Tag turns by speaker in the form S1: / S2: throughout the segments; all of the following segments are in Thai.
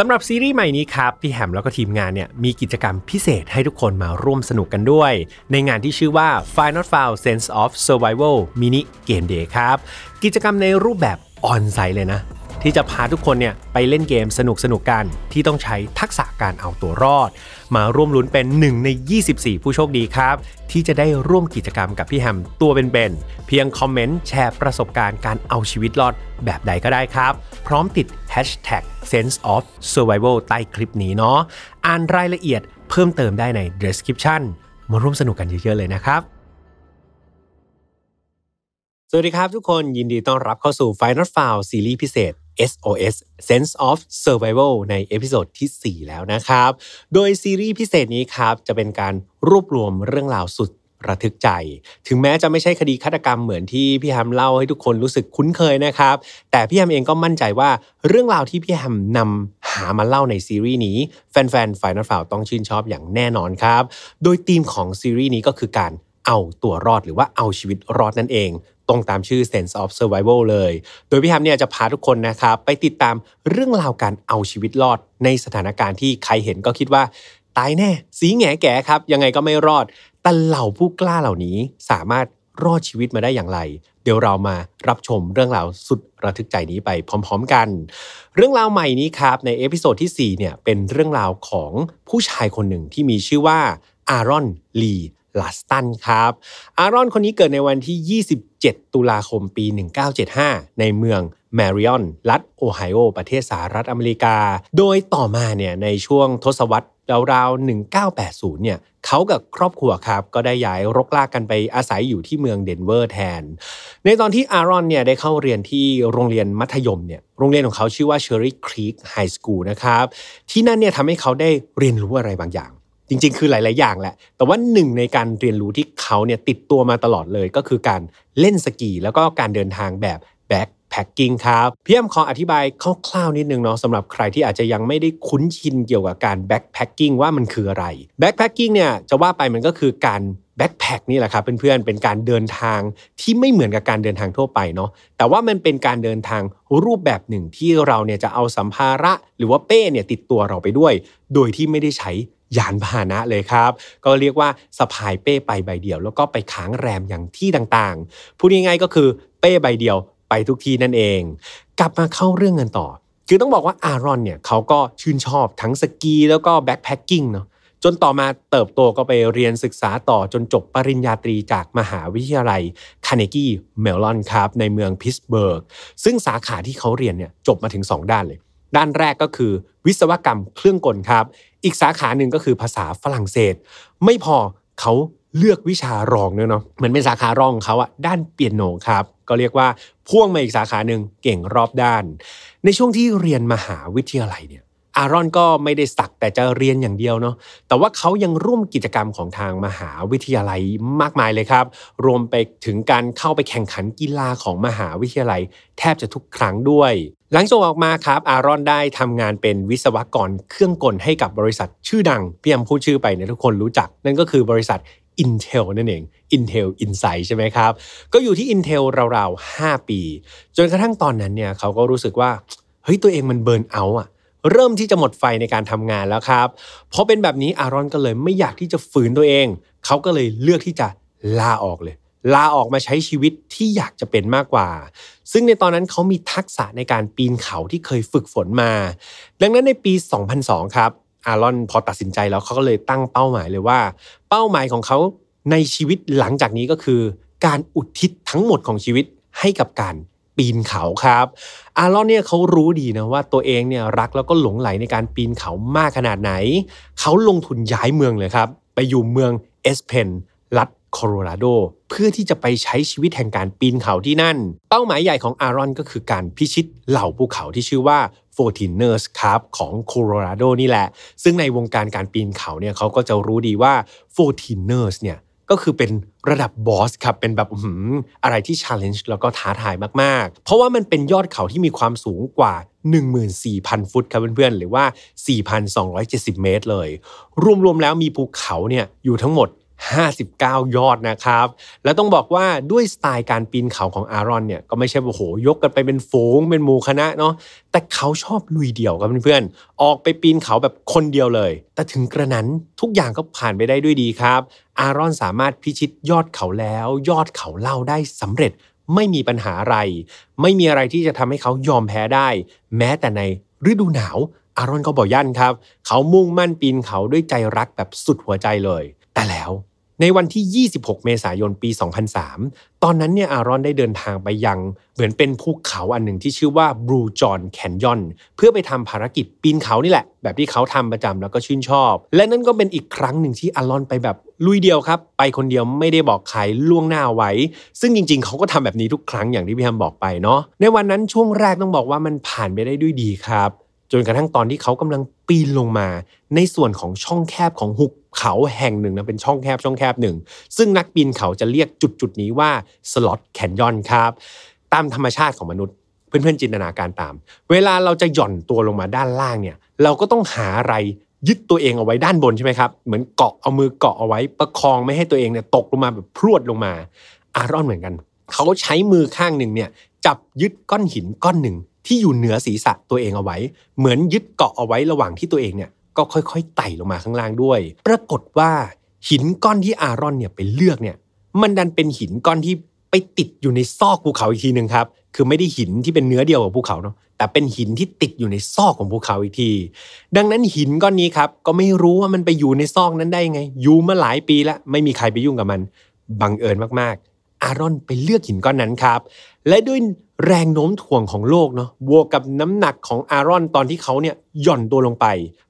S1: สำหรับซีรีส์ใหม่นี้ครับพี่แฮมแล้วก็ทีมงานเนี่ยมีกิจกรรมพิเศษให้ทุกคนมาร่วมสนุกกันด้วย ในงานที่ชื่อว่า Final f i l e Sense of Survival Mini Game Day ครับ กิจกรรมในรูปแบบออนไซต์เลยนะที่จะพาทุกคนเนี่ยไปเล่นเกมสนุกสนุกกัน ที่ต้องใช้ทักษะการเอาตัวรอด มาร่วมลุ้นเป็น 1 ใน 24 ผู้โชคดีครับ ที่จะได้ร่วมกิจกรรมกับพี่แฮมตัวเป็นๆ เพียงคอมเมนต์แชร์ประสบการณ์การเอาชีวิตรอดแบบใดก็ได้ครับ พร้อมติด hashtag sense of survival ใต้คลิปนี้เนาะอ่านรายละเอียดเพิ่มเติมได้ใน description มาร่วมสนุกกันเยอะๆเลยนะครับ สวัสดีครับทุกคนยินดีต้อนรับเข้าสู่ Final f i l e ซีรีส์พิเศษ SOS Sense of Survival ในเอพิโซดที่ 4 แล้วนะครับ โดยซีรีส์พิเศษนี้ครับจะเป็นการรวบรวมเรื่องราวสุดระทึกใจ ถึงแม้จะไม่ใช่คดีฆาตกรรมเหมือนที่พี่ฮัมเล่าให้ทุกคนรู้สึกคุ้นเคยนะครับ แต่พี่ฮัมเองก็มั่นใจว่าเรื่องราวที่พี่ฮัมนำหามาเล่าในซีรีส์นี้แฟนๆฝ่ายนักฝ่าวต้องชื่นชอบอย่างแน่นอนครับ โดยธีมของซีรีส์นี้ก็คือการเอาตัวรอดหรือว่าเอาชีวิตรอดนั่นเองตรงตามชื่อ Sense of Survival เลย โดยพี่ฮัมเนี่ยจะพาทุกคนนะครับไปติดตามเรื่องราวการเอาชีวิตรอด ในสถานการณ์ที่ใครเห็นก็คิดว่า ตายแน่ สีแงแก่ครับ ยังไงก็ไม่รอด แต่เหล่าผู้กล้าเหล่านี้สามารถรอดชีวิตมาได้อย่างไร เดี๋ยวเรามารับชมเรื่องราวสุดระทึกใจนี้ไปพร้อมๆกัน เรื่องราวใหม่นี้ครับในเอพิโซดที่4เนี่ยเป็นเรื่องราวของผู้ชายคนหนึ่งที่มีชื่อว่าอารอนลีลาสตันครับอารอนคนนี้เกิดในวันที่ 27 ตุลาคม ปี 1975 ในเมือง แมริออน รัฐโอไฮโอ ประเทศสหรัฐอเมริกา โดยต่อมาเนี่ย ในช่วงทศวรรษราวๆ 1980 เนี่ยเขากับครอบครัวครับ ก็ได้ย้ายรกลากกันไปอาศัยอยู่ที่เมืองเดนเวอร์แทน ในตอนที่อารอนเนี่ยได้เข้าเรียนที่โรงเรียนมัธยมเนี่ย โรงเรียนของเขาชื่อว่าเชอร์รี่ครีกไฮสคูลนะครับ ที่นั่นเนี่ยทำให้เขาได้เรียนรู้อะไรบางอย่างจริงๆ คือหลายๆอย่างแหละ แต่ว่าหนึ่งในการเรียนรู้ที่เขาเนี่ยติดตัวมาตลอดเลยก็คือการเล่นสกี แล้วก็การเดินทางแบบแบ็คแพ็กกิ้งครับพี่แอมขออธิบายคร่าวๆนิดนึงเนาะสำหรับใครที่อาจจะยังไม่ได้คุ้นชินเกี่ยวกับการแบ็คแพ็กกิ้งว่ามันคืออะไร แบ็คแพ็กกิ้งเนี่ยจะว่าไปมันก็คือการแบ็คแพ็คนี่แหละครับเพื่อนๆ เป็นการเดินทางที่ไม่เหมือนกับการเดินทางทั่วไปเนาะ แต่ว่ามันเป็นการเดินทางรูปแบบหนึ่งที่เราเนี่ยจะเอาสัมภาระ หรือว่าเป้เนี่ยติดตัวเราไปด้วย โดยที่ไม่ได้ใช้ยานพาหนะเลยครับ ก็เรียกว่าสะพายเป้ไปใบเดียว แล้วก็ไปค้างแรมอย่างที่ต่างๆพูดง่ายๆก็คือเป้ใบเดียวไปทุกที่นั่นเอง กลับมาเข้าเรื่องกันต่อ คือต้องบอกว่าอารอนเนี่ยเขาก็ชื่นชอบทั้งสกีแล้วก็แบ็คแพคกิ้งเนาะจนต่อมาเติบโตก็ไปเรียนศึกษาต่อจนจบปริญญาตรีจากมหาวิทยาลัยคาเนกี้เมลลอนครับในเมืองพิสเบิร์กซึ่งสาขาที่เขาเรียนเนี่ยจบมาถึง 2 ด้านเลยด้านแรกก็คือวิศวกรรมเครื่องกลครับ อีกสาขาหนึ่งก็คือภาษาฝรั่งเศส ไม่พอเขาเลือกวิชารองเนาะ มันเป็นสาขารองของเขาอะด้านเปียโนครับ ก็เรียกว่าพ่วงมาอีกสาขาหนึ่งเก่งรอบด้าน ในช่วงที่เรียนมหาวิทยาลัยเนี่ยอารอนก็ไม่ได้สักแต่จะเรียนอย่างเดียวเนาะ แต่ว่าเขายังร่วมกิจกรรมของทางมหาวิทยาลัยมากมายเลยครับ รวมไปถึงการเข้าไปแข่งขันกีฬาของมหาวิทยาลัย แทบจะทุกครั้งด้วยหลังจบออกมาครับ อารอนได้ทำงานเป็นวิศวกรเครื่องกลให้กับบริษัทชื่อดังพี่ยมพูดชื่อไปเนี่ยทุกคนรู้จัก นั่นก็คือบริษัท Intel นั่นเอง Intel Insight ใช่ไหมครับ ก็อยู่ที่ Intel ราวๆ 5 ปี จนกระทั่งตอนนั้นเนี่ยเขาก็รู้สึกว่าเฮ้ยตัวเองมันเบิร์นเอาอะเริ่มที่จะหมดไฟในการทำงานแล้วครับเพราะเป็นแบบนี้อารอนก็เลยไม่อยากที่จะฝืนตัวเองเขาก็เลยเลือกที่จะลาออกเลยลาออกมาใช้ชีวิตที่อยากจะเป็นมากกว่า ซึ่งในตอนนั้นเขามีทักษะในการปีนเขาที่เคยฝึกฝนมา ดังนั้นในปี2002ครับ อารอนพอตัดสินใจแล้วเขาก็เลยตั้งเป้าหมายเลยว่า เป้าหมายของเขาในชีวิตหลังจากนี้ก็คือการอุทิศทั้งหมดของชีวิตให้กับการปีนเขาครับ อารอนเนี่ยเขารู้ดีนะว่าตัวเองเนี่ยรักแล้วก็หลงไหลในการปีนเขามากขนาดไหน เขาลงทุนย้ายเมืองเลยครับไปอยู่เมืองเอสเพนรัฐโคโลราโดเพื่อที่จะไปใช้ชีวิตแห่งการปีนเขาที่นั่น เป้าหมายใหญ่ของอารอนก็คือการพิชิตเหล่าภูเขาที่ชื่อว่า f o r t i n e r s ครับของโคโลราโดนี่แหละ ซึ่งในวงการการปีนเขาเนี่ยเขาก็จะรู้ดีว่า f o r t i n e r s เนี่ยก็คือเป็นระดับบอสครับ เป็นแบบอะไรที่ชาร์เลนจ์แล้วก็ท้าทายมาก ๆ เพราะว่ามันเป็นยอดเขาที่มีความสูงกว่า 14,000ฟุตครับเพื่อนๆหรือว่า 4,270 เมตร เลย รวมๆแล้วมีภูเขาเนี่ยอยู่ทั้งหมด59 ยอดนะครับ แล้วต้องบอกว่าด้วยสไตล์การปีนเขาของอารอนเนี่ย ก็ไม่ใช่ว่าโห ยกกันไปเป็นฝูงเป็นหมู่คณะเนาะ แต่เขาชอบลุยเดี่ยวกับเพื่อนๆ ออกไปปีนเขาแบบคนเดียวเลย แต่ถึงกระนั้นทุกอย่างก็ผ่านไปได้ด้วยดีครับ อารอนสามารถพิชิตยอดเขาแล้ว ยอดเขาเล่าได้สำเร็จ ไม่มีปัญหาอะไร ไม่มีอะไรที่จะทำให้เขายอมแพ้ได้ แม้แต่ในฤดูหนาว อารอนก็บอกยั่นครับ เขามุ่งมั่นปีนเขาด้วยใจรักแบบสุดหัวใจเลยแต่แล้ว ในวันที่ 26 เมษายนปี 2003 ตอนนั้นเนี่ยอารอนได้เดินทางไปยัง เหมือนเป็นภูเขาอันหนึ่งที่ชื่อว่าบรูจอนแคนยอนเพื่อไปทำภารกิจปีนเขานี่แหละ แบบที่เขาทำประจำแล้วก็ชื่นชอบ และนั่นก็เป็นอีกครั้งหนึ่งที่อารอนไปแบบลุยเดียวครับ ไปคนเดียวไม่ได้บอกใครล่วงหน้าไว้ ซึ่งจริงๆเขาก็ทำแบบนี้ทุกครั้งอย่างที่พี่ฮัมบอกไปเนาะในวันนั้นช่วงแรกต้องบอกว่ามันผ่านไปได้ด้วยดีครับ จนกระทั่งตอนที่เขากำลังปีนลงมาในส่วนของช่องแคบของหุบเขา แห่งหนึ่งนะเป็นช่องแคบช่องแคบหนึ่งซึ่งนักปีนเขาจะเรียกจุดจุดนี้ว่าสล็อตแคนยอนครับ ตามธรรมชาติของมนุษย์เพื่อนๆ จินตนาการตาม เวลาเราจะหย่อนตัวลงมาด้านล่างเนี่ยเราก็ต้องหาอะไรยึดตัวเองเอาไว้ด้านบนใช่ไหมครับเหมือนเกาะเอามือเกาะเอาไว้ประคองไม่ให้ตัวเองเนี่ยตกลงมาแบบพรวดลงมา อารอนเหมือนกัน เขาใช้มือข้างหนึ่งเนี่ยจับยึดก้อนหินก้อนหนึ่งที่อยู่เหนือศีรษะตัวเองเอาไว้ เหมือนยึดเกาะเอาไว้ระหว่างที่ตัวเองเนี่ยก็ค่อยๆไต่ลงมาข้างล่างด้วย ปรากฏว่า หินก้อนที่อารอนเนี่ยไปเลือกเนี่ย มันดันเป็นหินก้อนที่ไปติดอยู่ในซอกภูเขาอีกทีหนึ่งครับ คือไม่ได้หินที่เป็นเนื้อเดียวกับภูเขาเนาะ แต่เป็นหินที่ติดอยู่ในซอกของภูเขาอีกที ดังนั้นหินก้อนนี้ครับ ก็ไม่รู้ว่ามันไปอยู่ในซอกนั้นได้ไง อยู่มาหลายปีแล้วไม่มีใครไปยุ่งกับมัน บังเอิญมากอารอนไปเลือกหินก้อนนั้นครับ และด้วยแรงโน้มถ่วงของโลกเนาะบวกกับน้ำหนักของอารอนตอนที่เขาเนี่ยหย่อนตัวลงไป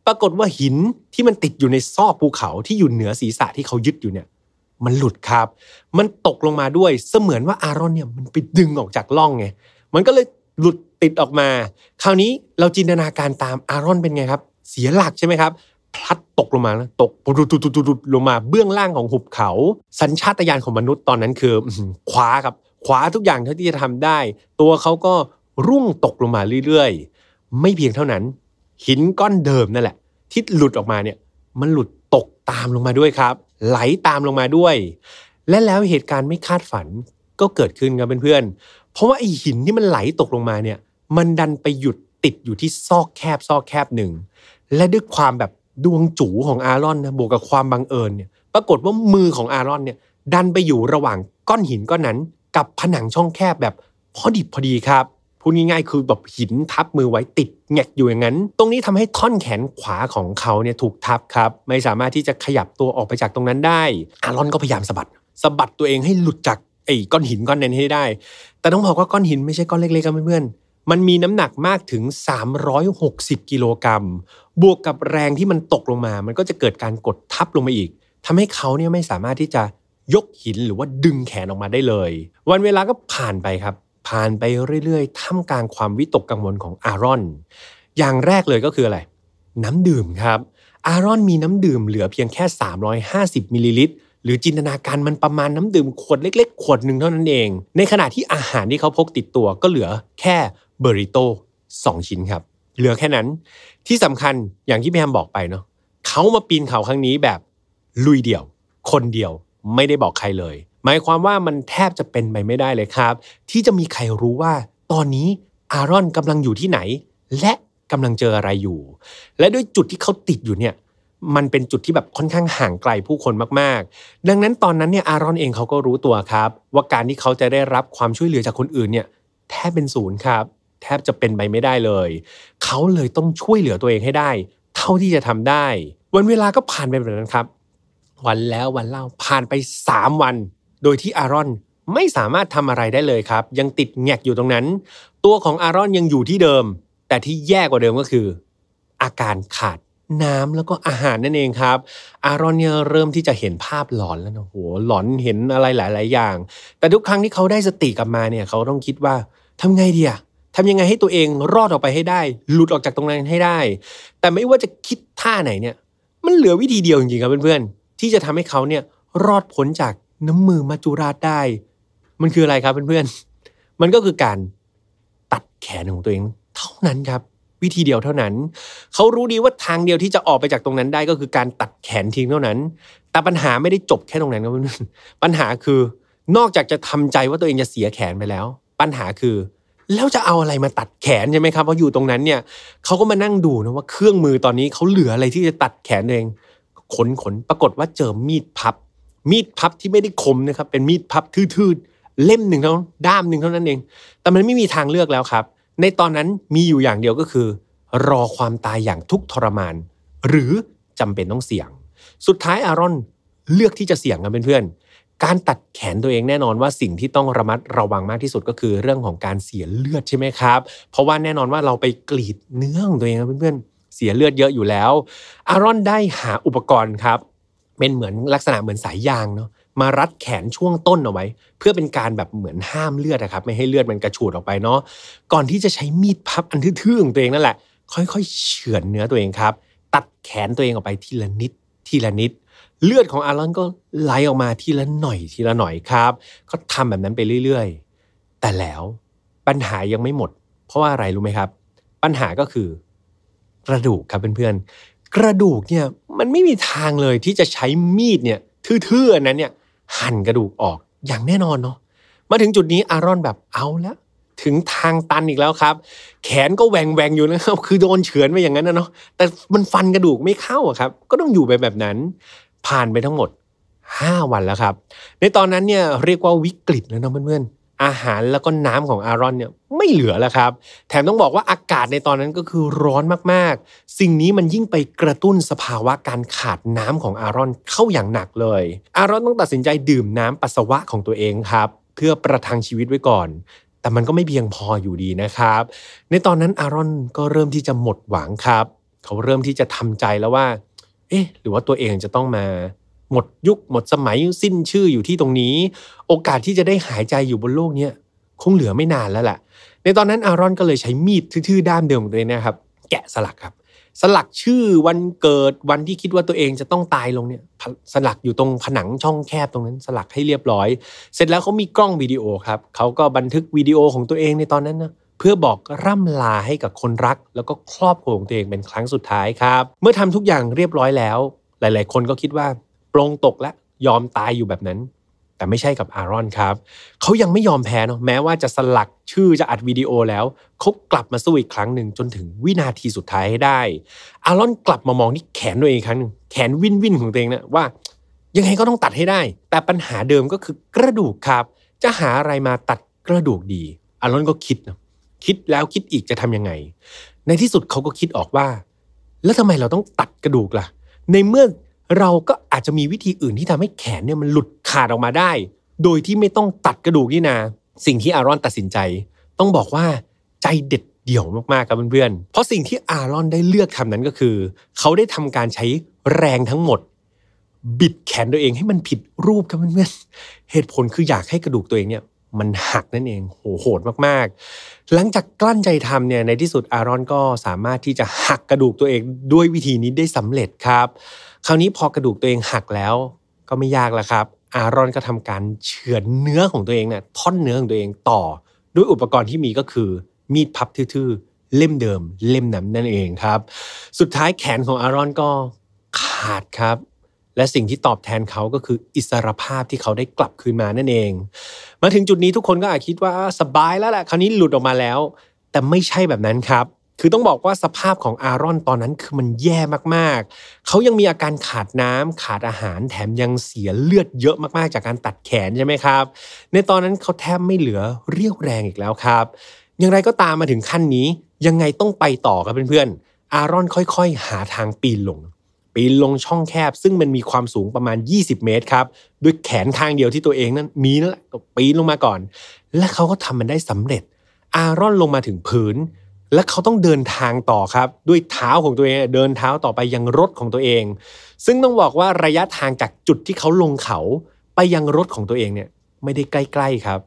S1: ปรากฏว่าหินที่มันติดอยู่ในซอกภูเขาที่อยู่เหนือศีรษะที่เขายึดอยู่เนี่ย มันหลุดครับ มันตกลงมาด้วยเสมือนว่าอารอนเนี่ยมันไปดึงออกจากล่องไงมันก็เลยหลุดติดออกมา คราวนี้เราจินตนาการตามอารอนเป็นไงครับ เสียหลักใช่ไหมครับพลัดตก ลงมาแล้วตกดุดลงมา เบื้องล่างของหุบเขา สัญชาตญาณของมนุษย์ตอนนั้นคือคว้าครับคว้าทุกอย่างเท่าที่จะทำได้ ตัวเขาก็ร่วงตกลงมาเรื่อยๆ ไม่เพียงเท่านั้น หินก้อนเดิมนั่นแหละ ที่หลุดออกมาเนี่ย มันหลุดตกตามลงมาด้วยครับ ไหลตามลงมาด้วย และแล้วเหตุการณ์ไม่คาดฝันก็เกิดขึ้นครับเพื่อนๆเพราะว่าไอหินที่มันไหลตกลงมาเนี่ย มันดันไปหยุดติดอยู่ที่ซอกแคบซอกแคบหนึ่งและด้วยความแบบดวงจูของอารอนนะบวกกับความบังเอิญเนี่ยปรากฏว่ามือของอารอนเนี่ยดันไปอยู่ระหว่างก้อนหินก้อนนั้นกับผนังช่องแคบแบบ พอดิบพอดีครับพูดง่ายๆคือแบบหินทับมือไว้ติดแงกอยู่อย่างนั้น ตรงนี้ทำให้ท่อนแขนขวาของเขาเนี่ยถูกทับครับ ไม่สามารถที่จะขยับตัวออกไปจากตรงนั้นได้ อารอนก็พยายามสะบัดสะบัดตัวเองให้หลุดจากไอ้ก้อนหินก้อนนั้นให้ได้แต่ต้องบอกว่าก้อนหินไม่ใช่ก้อนเล็กๆครับเพื่อนมันมีน้ำหนักมากถึง 360 กิโลกรัม บวกกับแรงที่มันตกลงมา มันก็จะเกิดการกดทับลงมาอีกทำให้เขาเนี่ยไม่สามารถที่จะยกหินหรือว่าดึงแขนออกมาได้เลย วันเวลาก็ผ่านไปครับ ผ่านไปเรื่อยๆท่ามกลางความวิตกกังวลของอารอนอย่างแรกเลยก็คืออะไร น้ำดื่มครับอารอนมีน้ำดื่มเหลือเพียงแค่ 350มิลลิลิตรหรือจินตนาการมันประมาณน้ำดื่ม ขวดเล็ก ๆ ขวดหนึ่งเท่านั้นเอง ในขณะที่อาหารที่เขาพกติดตัวก็เหลือแค่เบริโต้สองชิ้นครับ เหลือแค่นั้นที่สำคัญอย่างที่พีแพมบอกไปเนาะเขามาปีนเขาครั้งนี้แบบ ลุยเดี่ยว คนเดียวไม่ได้บอกใครเลย หมายความว่ามันแทบจะเป็นไปไม่ได้เลยครับ ที่จะมีใครรู้ว่า ตอนนี้อารอนกำลังอยู่ที่ไหน และกำลังเจออะไรอยู่ และด้วยจุดที่เขาติดอยู่เนี่ยมันเป็นจุดที่แบบค่อนข้างห่างไกลผู้คนมากๆ ดังนั้นตอนนั้นเนี่ยอารอนเองเขาก็รู้ตัวครับ ว่าการที่เขาจะได้รับความช่วยเหลือจากคนอื่นเนี่ยแทบเป็นศูนย์ครับแทบจะเป็นไปไม่ได้เลย เขาเลยต้องช่วยเหลือตัวเองให้ได้ เท่าที่จะทำได้ วันเวลาก็ผ่านไปแบบนั้นครับ วันแล้ววันเล่าผ่านไป3วัน โดยที่อารอนไม่สามารถทำอะไรได้เลยครับ ยังติดแงกอยู่ตรงนั้น ตัวของอารอนยังอยู่ที่เดิม แต่ที่แย่กว่าเดิมก็คือ อาการขาด น้ำแล้วก็อาหารนั่นเองครับ อารอนเนี่ยเริ่มที่จะเห็นภาพหลอนแล้วนะโหหลอน เห็นอะไรหลายๆอย่าง แต่ทุกครั้งที่เขาได้สติกลับมาเนี่ยเขาต้องคิดว่าทำไงดีอะทำยังไงให้ตัวเองรอดออกไปให้ได้หลุดออกจากตรงนั้นให้ได้ แต่ไม่ว่าจะคิดท่าไหนเนี่ย มันเหลือวิธีเดียวจริงๆครับเพื่อนๆที่จะทำให้เขาเนี่ยรอดพ้นจากน้ำมือมัจจุราชได้ มันคืออะไรครับเพื่อนๆมันก็คือการตัดแขนของตัวเองเท่านั้นครับ วิธีเดียวเท่านั้นเขารู้ดีว่าทางเดียวที่จะออกไปจากตรงนั้นได้ก็คือการตัดแขนทิ้งเท่านั้น แต่ปัญหาไม่ได้จบแค่ตรงนั้นครับเพื่อนๆปัญหาคือ นอกจากจะทำใจว่าตัวเองจะเสียแขนไปแล้ว ปัญหาคือแล้วจะเอาอะไรมาตัดแขนใช่ไหมครับเพราะอยู่ตรงนั้นเนี่ยเขาก็มานั่งดูนะว่าเครื่องมือตอนนี้เขาเหลืออะไรที่จะตัดแขนเองขนขนปรากฏว่าเจอมีดพับ มีดพับที่ไม่ได้คมนะครับเป็นมีดพับทื่อๆเล่มหนึ่งเท่านนั้ด้ามหนึ่งเท่านั้นเอง แต่มันไม่มีทางเลือกแล้วครับ ในตอนนั้นมีอยู่อย่างเดียวก็คือ รอความตายอย่างทุกทรมาน หรือจำเป็นต้องเสี่ยง สุดท้ายอารอนเลือกที่จะเสี่ยงกันเพื่อนการตัดแขนตัวเองแน่นอนว่าสิ่งที่ต้องระมัดระวังมากที่สุดก็คือเรื่องของการเสียเลือดใช่ไหมครับ เพราะว่าแน่นอนว่าเราไปกรีดเนื้อของตัวเองเพื่อนๆเสียเลือดเยอะอยู่แล้ว อารอนได้หาอุปกรณ์ครับเป็นเหมือนลักษณะเหมือนสายยางเนาะมารัดแขนช่วงต้นเอาไว้ เพื่อเป็นการแบบเหมือนห้ามเลือดนะครับไม่ให้เลือดมันกระฉูดออกไปเนาะก่อนที่จะใช้มีดพับอันทื่อๆของตัวเองนั่นแหละ ค่อย ๆ เฉือนเนื้อตัวเองครับ ตัดแขนตัวเองออกไปทีละนิด ทีละนิดเลือดของอารอนก็ไหลออกมาทีละหน่อยทีละหน่อยครับ ก็ทำแบบนั้นไปเรื่อย ๆ แต่แล้วปัญหายังไม่หมด เพราะว่าอะไรรู้ไหมครับ ปัญหาก็คือกระดูกครับเพื่อนๆกระดูกเนี่ยมันไม่มีทางเลยที่จะใช้มีดเนี่ย ทื่อๆนั้นเนี่ย หั่นกระดูกออกอย่างแน่นอนเนาะมาถึงจุดนี้อารอนแบบเอาละถึงทางตันอีกแล้วครับ แขนก็แหวงแหวงอยู่นะครับ คือโดนเฉือนไปอย่างนั้นนะเนาะแต่มันฟันกระดูกไม่เข้าอะครับ ก็ต้องอยู่ไปแบบนั้นผ่านไปทั้งหมด 5 วันแล้วครับ ในตอนนั้นเนี่ยเรียกว่าวิกฤตแล้วนะเพื่อนๆอาหารแล้วก็น้ำของอารอนเนี่ยไม่เหลือแล้วครับ แถมต้องบอกว่าอากาศในตอนนั้นก็คือร้อนมากๆ สิ่งนี้มันยิ่งไปกระตุ้นสภาวะการขาดน้ำของอารอนเข้าอย่างหนักเลย อารอนต้องตัดสินใจดื่มน้ำปัสสาวะของตัวเองครับเพื่อประทังชีวิตไว้ก่อน แต่มันก็ไม่เพียงพออยู่ดีนะครับ ในตอนนั้นอารอนก็เริ่มที่จะหมดหวังครับ เขาเริ่มที่จะทำใจแล้วว่าเอ๊ะหรือว่าตัวเองจะต้องมาหมดยุคหมดสมัยสิ้นชื่ออยู่ที่ตรงนี้ โอกาสที่จะได้หายใจอยู่บนโลกเนี้ยคงเหลือไม่นานแล้วแหละในตอนนั้นอารอนก็เลยใช้มีดทื่อๆด้ามเดิมเลยนะครับ แกะสลักครับ สลักชื่อวันเกิดวันที่คิดว่าตัวเองจะต้องตายลงเนี่ยสลักอยู่ตรงผนังช่องแคบตรงนั้น สลักให้เรียบร้อย เสร็จแล้วเขามีกล้องวิดีโอครับเขาก็บันทึกวิดีโอของตัวเองในตอนนั้นนะเพื่อบอกร่ำลาให้กับคนรักแล้วก็ครอบครัวของตัวเองเป็นครั้งสุดท้ายครับ เมื่อทำทุกอย่างเรียบร้อยแล้ว หลาย ๆ คนก็คิดว่า ปรงตกและยอมตายอยู่แบบนั้น แต่ไม่ใช่กับอารอนครับ เขายังไม่ยอมแพ้เนาะ แม้ว่าจะสลักชื่อจะอัดวิดีโอแล้วเขากลับมาสู้อีกครั้งหนึ่งจนถึงวินาทีสุดท้ายให้ได้ อารอนกลับมามองที่แขนตัวเองครั้งนึงแขนวินวินของตัวเองนะว่า ยังไงก็ต้องตัดให้ได้ แต่ปัญหาเดิมก็คือกระดูกครับ จะหาอะไรมาตัดกระดูกดี อารอนก็คิดนะคิดแล้วคิดอีกจะทํำยังไง ในที่สุดเขาก็คิดออกว่า แล้วทำไมเราต้องตัดกระดูกล่ะในเมื่อเราก็อาจจะมีวิธีอื่นที่ทำให้แขนเนี่ยมันหลุดขาดออกมาได้ โดยที่ไม่ต้องตัดกระดูกนี่นาสิ่งที่อารอนตัดสินใจ ต้องบอกว่าใจเด็ดเดี่ยวมากๆครับเพื่อนๆเพราะสิ่งที่อารอนได้เลือกทำนั้นก็คือ เขาได้ทำการใช้แรงทั้งหมด บิดแขนตัวเองให้มันผิดรูปครับเพื่อนๆเหตุผลคืออยากให้กระดูกตัวเองเนี่ยมันหักนั่นเอง โหโหดมากๆ หลังจากกลั้นใจทำเนี่ยในที่สุดอารอนก็สามารถที่จะหักกระดูกตัวเองด้วยวิธีนี้ได้สำเร็จครับ คราวนี้พอกระดูกตัวเองหักแล้ว ก็ไม่ยากละครับ อารอนก็ทำการเฉือนเนื้อของตัวเองเนี่ยท่อนเนื้อของตัวเองต่อ ด้วยอุปกรณ์ที่มีก็คือมีดพับทื่อๆเล่มเดิม เล่มนั้นนั่นเองครับ สุดท้ายแขนของอารอนก็ขาดครับและสิ่งที่ตอบแทนเขาก็คืออิสรภาพที่เขาได้กลับคืนมานั่นเอง มาถึงจุดนี้ทุกคนก็อาจคิดว่าสบายแล้วแหละคราวนี้หลุดออกมาแล้ว แต่ไม่ใช่แบบนั้นครับ คือต้องบอกว่าสภาพของอารอนตอนนั้นคือมันแย่มากๆ เขายังมีอาการขาดน้ำ ขาดอาหาร แถมยังเสียเลือดเยอะมากๆ จากการตัดแขนใช่ไหมครับ ในตอนนั้นเขาแทบไม่เหลือเรี่ยวแรงอีกแล้วครับ อย่างไรก็ตามมาถึงขั้นนี้ยังไงต้องไปต่อครับเพื่อนๆ อารอนค่อยๆ หาทางปีนลงีนลงช่องแคบซึ่งมันมีความสูงประมาณ 20 เมตรครับ ด้วยแขนข้างเดียวที่ตัวเองนั้นมีนั่นแหละก็ปีนลงมาก่อน และเขาก็ทำมันได้สำเร็จ อารอนลงมาถึงพื้น และเขาต้องเดินทางต่อครับ ด้วยเท้าของตัวเอง เดินเท้าต่อไปยังรถของตัวเอง ซึ่งต้องบอกว่าระยะทางจากจุดที่เขาลงเขาไปยังรถของตัวเองเนี่ย ไม่ได้ใกล้ ๆครับ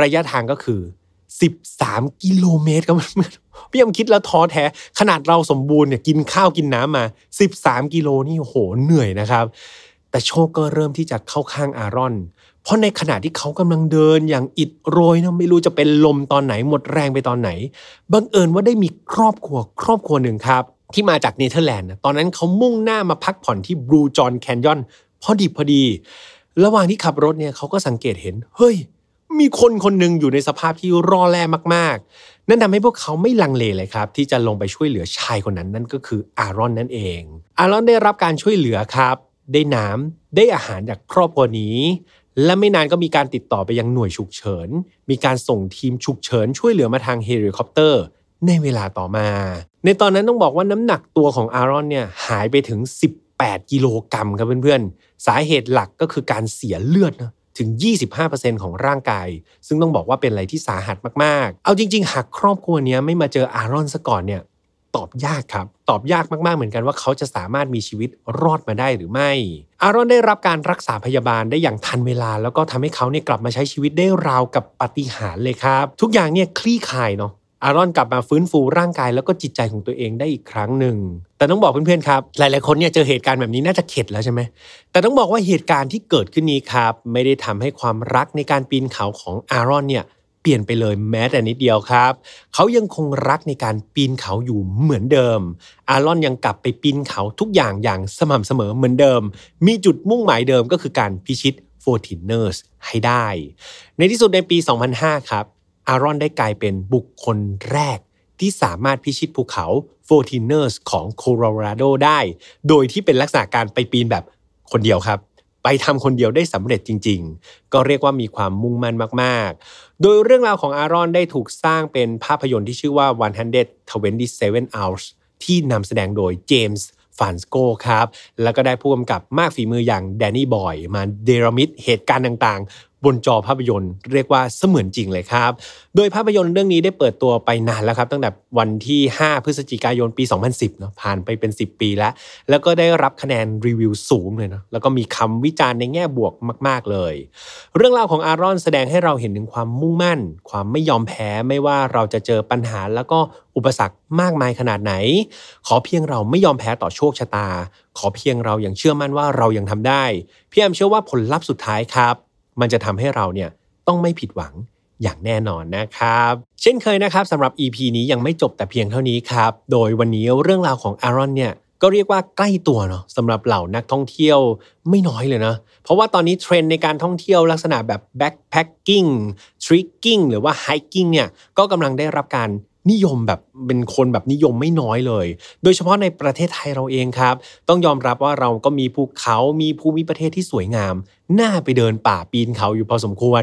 S1: ระยะทางก็คือ13 กิโลเมตรครับเพื่อนพี่ยมคิดแล้วท้อแท้ ขนาดเราสมบูรณ์เนี่ยกินข้าวกินน้ำมา 13 กิโลนี่โหเหนื่อยนะครับ แต่โชคก็เริ่มที่จะเข้าข้างอารอน เพราะในขณะที่เขากำลังเดินอย่างอิดโรยนะไม่รู้จะเป็นลมตอนไหนหมดแรงไปตอนไหน บังเอิญว่าได้มีครอบครัวครอบครัวหนึ่งครับ ที่มาจากเนเธอร์แลนด์ตอนนั้นเขามุ่งหน้ามาพักผ่อนที่บรูจอนแคนยอนพอดีพอดี ระหว่างที่ขับรถเนี่ยเขาก็สังเกตเห็น เฮ้ยมีคนคนหนึ่งอยู่ในสภาพที่ร่อแร่มาก ๆ นั่นทำให้พวกเขาไม่ลังเลเลยครับที่จะลงไปช่วยเหลือชายคนนั้นนั่นก็คืออารอนนั่นเอง อารอนได้รับการช่วยเหลือครับ ได้น้ำได้อาหารจากครอบครัวนี้ และไม่นานก็มีการติดต่อไปยังหน่วยฉุกเฉินมีการส่งทีมฉุกเฉินช่วยเหลือมาทางเฮลิคอปเตอร์ ในเวลาต่อมา ในตอนนั้นต้องบอกว่าน้ำหนักตัวของอารอนเนี่ยหายไปถึง 1 8กิโลกรัมครับเพื่อนๆ สาเหตุหลักก็คือการเสียเลือดนะถึง 25%ของร่างกาย ซึ่งต้องบอกว่าเป็นอะไรที่สาหัสมากๆ เอาจริงๆ หากครอบครัวนี้ไม่มาเจออารอนซะก่อนเนี่ยตอบยากครับ ตอบยากมากๆ เหมือนกันว่าเขาจะสามารถมีชีวิตรอดมาได้หรือไม่ อารอนได้รับการรักษาพยาบาลได้อย่างทันเวลา แล้วก็ทำให้เขาเนี่ยกลับมาใช้ชีวิตได้ราวกับปาฏิหาริย์เลยครับ ทุกอย่างเนี่ยคลี่คลายเนาะอารอนกลับมาฟื้นฟูร่างกายแล้วก็จิตใจของตัวเองได้อีกครั้งหนึ่ง แต่ต้องบอกเพื่อนๆครับ หลายๆคนเนี่ยเจอเหตุการณ์แบบนี้น่าจะเข็ดแล้วใช่ไหม แต่ต้องบอกว่าเหตุการณ์ที่เกิดขึ้นนี้ครับ ไม่ได้ทำให้ความรักในการปีนเขาของอารอนเนี่ยเปลี่ยนไปเลยแม้แต่นิดเดียวครับ เขายังคงรักในการปีนเขาอยู่เหมือนเดิม อารอนยังกลับไปปีนเขาทุกอย่างอย่างสม่ำเสมอเหมือนเดิม มีจุดมุ่งหมายเดิมก็คือการพิชิตฟร์ินเนอร์สให้ได้ ในที่สุดในปี 2005ครับอารอนได้กลายเป็นบุคคลแรกที่สามารถพิชิตภูเขาโตินเนอร์สของโคโลราโดได้ โดยที่เป็นลักษณะการไปปีนแบบคนเดียวครับ ไปทำคนเดียวได้สำเร็จจริง ๆ ก็เรียกว่ามีความมุ่งมั่นมากๆ โดยเรื่องราวของอารอนได้ถูกสร้างเป็นภาพยนตร์ที่ชื่อว่า127 Hours ที่นำแสดงโดยเจมส์ฟานสโกครับแล้วก็ได้ผู้กำกับมากฝีมืออย่างแดนนี่บอยมาเดรมิดเหตุการณ์ต่างบนจอภาพยนตร์เรียกว่าเสมือนจริงเลยครับ โดยภาพยนตร์เรื่องนี้ได้เปิดตัวไปนานแล้วครับ ตั้งแต่วันที่ 5 พฤศจิกายนปี 2010เนาะผ่านไปเป็น 10 ปีแล้ว แล้วก็ได้รับคะแนนรีวิวสูงเลยเนาะแล้วก็มีคำวิจารณ์ในแง่บวกมาก ๆ เลย เรื่องราวของอารอนแสดงให้เราเห็นถึงความมุ่งมั่น ความไม่ยอมแพ้ไม่ว่าเราจะเจอปัญหา แล้วก็อุปสรรคมากมายขนาดไหน ขอเพียงเราไม่ยอมแพ้ต่อโชคชะตา ขอเพียงเราอย่างเชื่อมั่นว่าเรายังทำได้พี่แอมเชื่อว่าผลลัพธ์สุดท้ายครับมันจะทำให้เราเนี่ยต้องไม่ผิดหวังอย่างแน่นอนนะครับ เช่นเคยนะครับสำหรับ EP นี้ยังไม่จบแต่เพียงเท่านี้ครับ โดยวันนี้เรื่องราวของอารอนเนี่ยก็เรียกว่าใกล้ตัวเนาะสำหรับเหล่านักท่องเที่ยวไม่น้อยเลยนะ เพราะว่าตอนนี้เทรนในการท่องเที่ยวลักษณะแบบแบ็คแพคกิ้งทริกกิ้งหรือว่าไฮกิ้งเนี่ยก็กำลังได้รับการนิยมแบบเป็นคนแบบนิยมไม่น้อยเลย โดยเฉพาะในประเทศไทยเราเองครับ ต้องยอมรับว่าเราก็มีภูเขามีภูมิประเทศที่สวยงาม น่าไปเดินป่าปีนเขาอยู่พอสมควร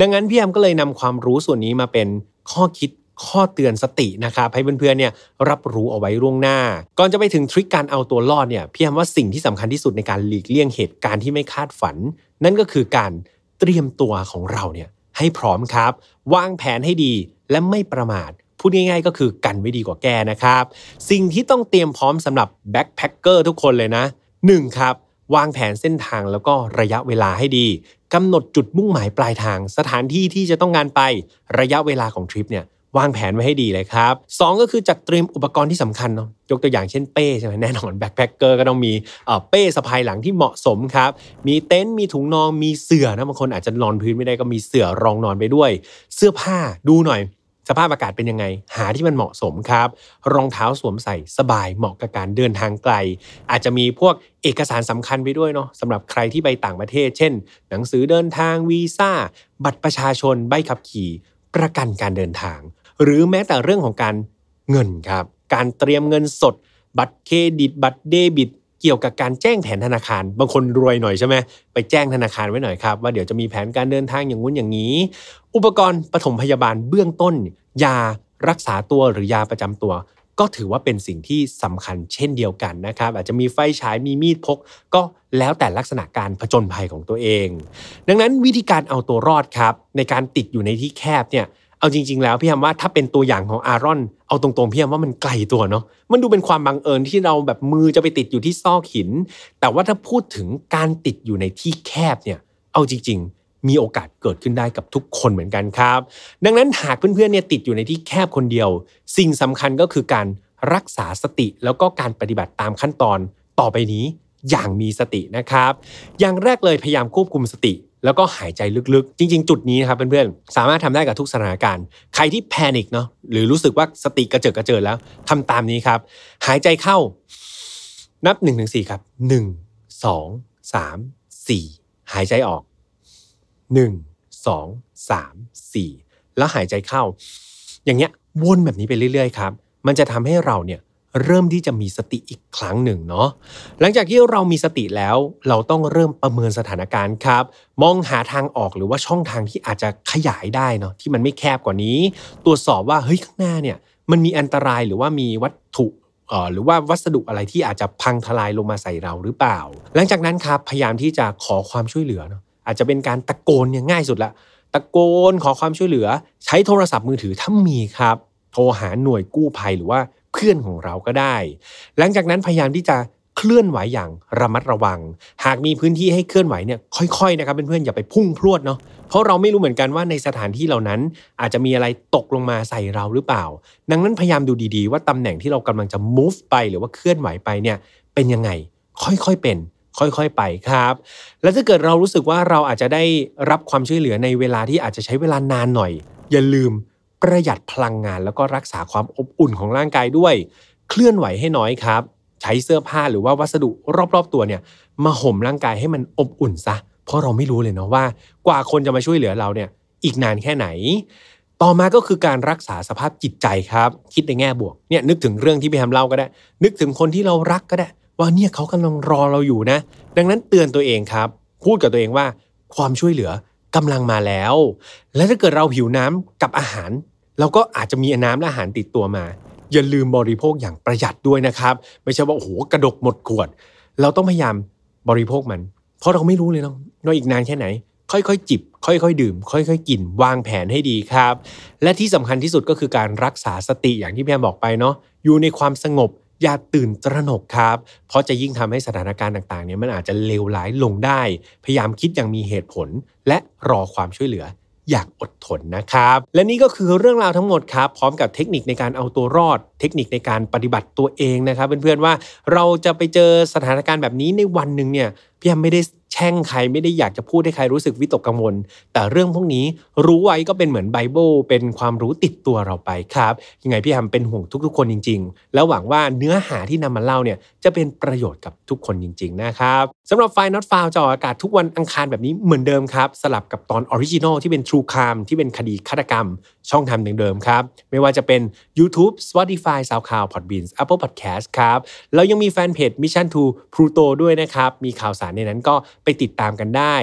S1: ดังนั้นพี่แอมก็เลยนำความรู้ส่วนนี้มาเป็นข้อคิดข้อเตือนสตินะครับ ให้เพื่อนๆเนี่ยรับรู้เอาไว้ล่วงหน้า ก่อนจะไปถึงทริคการเอาตัวรอดเนี่ย พี่แอมว่าสิ่งที่สำคัญที่สุดในการหลีกเลี่ยงเหตุการณ์ที่ไม่คาดฝัน นั่นก็คือการเตรียมตัวของเราเนี่ยให้พร้อมครับ วางแผนให้ดีและไม่ประมาทพูดง่าย ๆ ก็คือกันไม่ดีกว่าแก้นะครับ สิ่งที่ต้องเตรียมพร้อมสำหรับแบ็คแพคเกอร์ทุกคนเลยนะ 1. ครับวางแผนเส้นทางแล้วก็ระยะเวลาให้ดีกำหนดจุดมุ่งหมายปลายทาง สถานที่ที่จะต้องการไประยะเวลาของทริปเนี่ยวางแผนไว้ให้ดีเลยครับ2ก็คือจัดเตรียมอุปกรณ์ที่สำคัญเนาะยกตัวอย่างเช่นเป้ใช่ไหมแน่นอนแบ็คแพคเกอร์ก็ต้องมีเป้สะพายหลังที่เหมาะสมครับมีเต็นท์มีถุงนอนมีเสื่อนะบางคนอาจจะนอนพื้นไม่ได้ก็มีเสื่อรองนอนไปด้วย เสื้อผ้าดูหน่อยสภาพอากาศเป็นยังไง หาที่มันเหมาะสมครับ รองเท้าสวมใส่สบายเหมาะกับการเดินทางไกล อาจจะมีพวกเอกสารสำคัญไปด้วยเนาะสำหรับใครที่ไปต่างประเทศ เช่น หนังสือเดินทางวีซ่า บัตรประชาชนใบขับขี่ประกันการเดินทาง หรือแม้แต่เรื่องของการ เงินครับ การเตรียมเงินสด บัตรเครดิตบัตรเดบิตเกี่ยวกับการแจ้งแผนธนาคารบางคนรวยหน่อยใช่ไหมไปแจ้งธนาคารไว้หน่อยครับว่าเดี๋ยวจะมีแผนการเดินทางอย่างงู้นอย่างนี้ อุปกรณ์ปฐมพยาบาลเบื้องต้น ยารักษาตัวหรือยาประจำตัว ก็ถือว่าเป็นสิ่งที่สำคัญเช่นเดียวกันนะครับ อาจจะมีไฟฉาย มีมีดพก ก็แล้วแต่ลักษณะการผจญภัยของตัวเอง ดังนั้นวิธีการเอาตัวรอดครับ ในการติดอยู่ในที่แคบเนี่ยเอาจริงๆแล้วพี่ยัมว่าถ้าเป็นตัวอย่างของอารอน เอาตรงๆพี่ยัมว่ามันไกลตัวเนาะมันดูเป็นความบังเอิญที่เราแบบมือจะไปติดอยู่ที่ซอกหิน แต่ว่าถ้าพูดถึงการติดอยู่ในที่แคบเนี่ยเอาจริงๆ มีโอกาสเกิดขึ้นได้กับทุกคนเหมือนกันครับ ดังนั้นหากเพื่อนๆเนี่ยติดอยู่ในที่แคบคนเดียว สิ่งสำคัญก็คือการรักษาสติแล้วก็การปฏิบัติตามขั้นตอนต่อไปนี้อย่างมีสตินะครับ อย่างแรกเลยพยายามควบคุมสติแล้วก็หายใจลึกๆ จริง ๆ จุดนี้ครับเพื่อนๆ สามารถทำได้กับทุกสถานการณ์ ใครที่แพนิคเนาะ หรือรู้สึกว่าสติกระเจิดกระเจิดแล้ว ทำตามนี้ครับ หายใจเข้านับ1นถึงสครับ1 2 3 4 หายใจออก 1 2 3 4 แล้วหายใจเข้า อย่างเงี้ยวนแบบนี้ไปเรื่อยๆครับ มันจะทำให้เราเนี่ยเริ่มที่จะมีสติอีกครั้งหนึ่งเนาะ หลังจากที่เรามีสติแล้ว เราต้องเริ่มประเมินสถานการณ์ครับ มองหาทางออกหรือว่าช่องทางที่อาจจะขยายได้เนาะ ที่มันไม่แคบกว่านี้ ตรวจสอบว่าเฮ้ยข้างหน้าเนี่ย มันมีอันตรายหรือว่ามีวัตถุ หรือว่าวัสดุอะไรที่อาจจะพังทลายลงมาใส่เราหรือเปล่า หลังจากนั้นครับ พยายามที่จะขอความช่วยเหลือเนาะ อาจจะเป็นการตะโกนเนี่ยง่ายสุดละ ตะโกนขอความช่วยเหลือ ใช้โทรศัพท์มือถือถ้ามีครับ โทรหาหน่วยกู้ภัยหรือว่าเพื่อนของเราก็ได้ หลังจากนั้นพยายามที่จะเคลื่อนไหวอย่างระมัดระวัง หากมีพื้นที่ให้เคลื่อนไหวเนี่ยค่อยๆนะครับเพื่อนๆอย่าไปพุ่งพรวดเนาะ เพราะเราไม่รู้เหมือนกันว่าในสถานที่เหล่านั้นอาจจะมีอะไรตกลงมาใส่เราหรือเปล่า ดังนั้นพยายามดูดีๆ ว่าตำแหน่งที่เรากำลังจะ move ไปหรือว่าเคลื่อนไหวไปเนี่ยเป็นยังไงค่อยๆเป็น ค่อยๆไปครับ และถ้าเกิดเรารู้สึกว่าเราอาจจะได้รับความช่วยเหลือในเวลาที่อาจจะใช้เวลานานหน่อยอย่าลืมประหยัดพลังงานแล้วก็รักษาความอบอุ่นของร่างกายด้วย เคลื่อนไหวให้น้อยครับ ใช้เสื้อผ้าหรือว่าวัสดุรอบๆ ตัวเนี่ยมาห่มร่างกายให้มันอบอุ่นซะเพราะเราไม่รู้เลยเนาะว่า กว่าคนจะมาช่วยเหลือเราเนี่ย อีกนานแค่ไหน ต่อมาก็คือการรักษาสภาพจิตใจครับ คิดในแง่บวกเนี่ยนึกถึงเรื่องที่พี่แฮมเล่าก็ได้ นึกถึงคนที่เรารักก็ได้ ว่าเนี่ยเขากำลังรอเราอยู่นะ ดังนั้นเตือนตัวเองครับ พูดกับตัวเองว่าความช่วยเหลือกำลังมาแล้ว และถ้าเกิดเราหิวน้ำกับอาหารแล้วก็อาจจะมีน้ำและอาหารติดตัวมา อย่าลืมบริโภคอย่างประหยัดด้วยนะครับไม่ใช่ว่าโอ้โหกระดกหมดขวด เราต้องพยายามบริโภคมัน เพราะเราไม่รู้เลยเนาะว่าอีกนานแค่ไหนค่อยๆจิบ ค่อยๆดื่ม ค่อยๆกิน วางแผนให้ดีครับ และที่สำคัญที่สุดก็คือการรักษาสติอย่างที่พี่แอมบอกไปเนาะอยู่ในความสงบอย่าตื่นตระหนกครับเพราะจะยิ่งทำให้สถานการณ์ต่างๆเนี่ยมันอาจจะเลวร้ายลงได้ พยายามคิดอย่างมีเหตุผล และรอความช่วยเหลืออย่างอดทนนะครับ และนี่ก็คือเรื่องราวทั้งหมดครับพร้อมกับเทคนิคในการเอาตัวรอด เทคนิคในการปฏิบัติตัวเองนะครับ เพื่อนๆว่าเราจะไปเจอสถานการณ์แบบนี้ในวันหนึ่งเนี่ยพี่ยังไม่ได้แช่งใครไม่ได้อยากจะพูดให้ใครรู้สึกวิตกกังวล แต่เรื่องพวกนี้รู้ไว้ก็เป็นเหมือนไบเบิลเป็นความรู้ติดตัวเราไปครับ ยังไงพี่ฮัมเป็นห่วงทุกๆคนจริงๆ แล้วหวังว่าเนื้อหาที่นำมาเล่าเนี่ยจะเป็นประโยชน์กับทุกคนจริงๆนะครับสำหรับไฟน์นอตฟาวจออากาศทุกวันอังคารแบบนี้เหมือนเดิมครับสลับกับตอนออริจินอลที่เป็นทรูคามที่เป็นคดีฆาตกรรม ช่องทางเดิมๆครับไม่ว่าจะเป็น YouTube Spotify SoundCloud Podbean Apple Podcast ครับแล้วยังมีแฟนเพจ Mission to Pluto ด้วยนะครับมีข่าวสารในนั้นก็ไปติดตามกันได้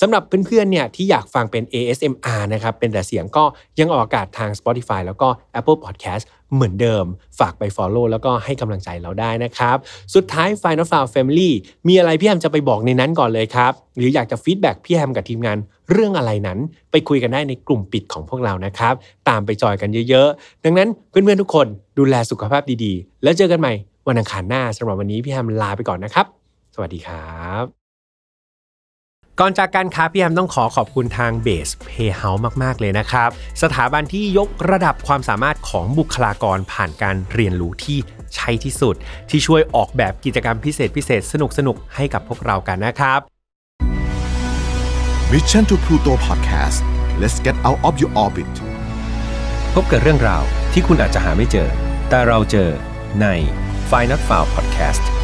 S1: สำหรับเพื่อนๆเนี่ยที่อยากฟังเป็น ASMR นะครับเป็นแต่เสียงก็ยังออกอากาศทาง Spotify แล้วก็ Apple Podcast เหมือนเดิม ฝากไป Follow แล้วก็ให้กำลังใจเราได้นะครับ สุดท้าย Final f i l e Family มีอะไรพี่แฮมจะไปบอกในนั้นก่อนเลยครับหรืออยากจะฟีดแบ็กพี่แฮมกับทีมงานเรื่องอะไรนั้น ไปคุยกันได้ในกลุ่มปิดของพวกเรานะครับตามไปจอยกันเยอะๆ ดังนั้นเพื่อนๆทุกคนดูแลสุขภาพดีๆ แล้วเจอกันใหม่วันอังคารหน้าสำหรับวันนี้พี่แฮมลาไปก่อนนะครับ สวัสดีครับก่อนจากการค้าพี่แฮมต้องขอขอบคุณทางเบสเพย์เฮาส์มาก ๆ เลยนะครับ สถาบันที่ยกระดับความสามารถของบุคลากรผ่านการเรียนรู้ที่ใช่ที่สุด ที่ช่วยออกแบบกิจกรรมพิเศษพิเศษสนุกสนุกให้กับพวกเรากันนะครับ Mission to Pluto Podcast let's get out of your orbit พบกับเรื่องราวที่คุณอาจจะหาไม่เจอ แต่เราเจอใน f i n a l f i l e Podcast